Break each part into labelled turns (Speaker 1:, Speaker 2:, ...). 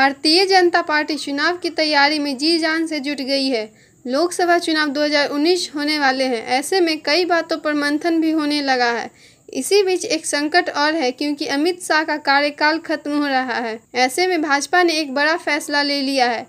Speaker 1: भारतीय जनता पार्टी चुनाव की तैयारी में जी जान से जुट गई है लोकसभा चुनाव 2019 होने वाले हैं ऐसे में कई बातों पर मंथन भी होने लगा है इसी बीच एक संकट और है क्योंकि अमित शाह का कार्यकाल खत्म हो रहा है ऐसे में भाजपा ने एक बड़ा फैसला ले लिया है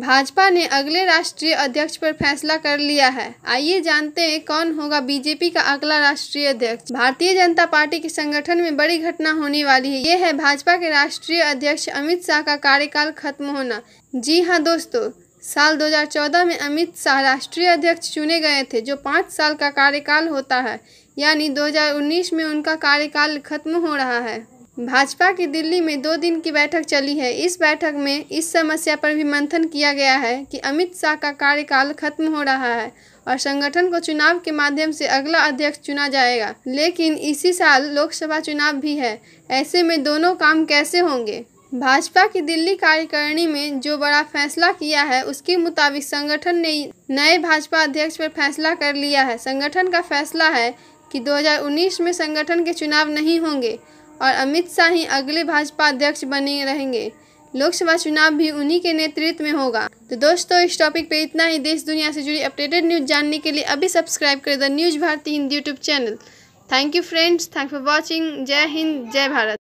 Speaker 1: भाजपा ने अगले राष्ट्रीय अध्यक्ष पर फैसला कर लिया है आइए जानते हैं कौन होगा बीजेपी का अगला राष्ट्रीय अध्यक्ष भारतीय जनता पार्टी के संगठन में बड़ी घटना होने वाली है ये है भाजपा के राष्ट्रीय अध्यक्ष अमित शाह का कार्यकाल खत्म होना जी हाँ दोस्तों साल 2014 में अमित शाह राष्ट्रीय अध्यक्ष चुने गए थे जो पाँच साल का कार्यकाल होता है यानी 2019 में उनका कार्यकाल खत्म हो रहा है भाजपा की दिल्ली में दो दिन की बैठक चली है इस बैठक में इस समस्या पर भी मंथन किया गया है कि अमित शाह का कार्यकाल खत्म हो रहा है और संगठन को चुनाव के माध्यम से अगला अध्यक्ष चुना जाएगा लेकिन इसी साल लोकसभा चुनाव भी है ऐसे में दोनों काम कैसे होंगे भाजपा की दिल्ली कार्यकारिणी में जो बड़ा फैसला किया है उसके मुताबिक संगठन ने नए भाजपा अध्यक्ष पर फैसला कर लिया है संगठन का फैसला है कि 2019 में संगठन के चुनाव नहीं होंगे और अमित शाह ही अगले भाजपा अध्यक्ष बने रहेंगे लोकसभा चुनाव भी उन्हीं के नेतृत्व में होगा तो दोस्तों इस टॉपिक पे इतना ही देश दुनिया से जुड़ी अपडेटेड न्यूज़ जानने के लिए अभी सब्सक्राइब करें the news Bharati Hindi YouTube channel thank you friends thank for watching जय हिंद जय भारत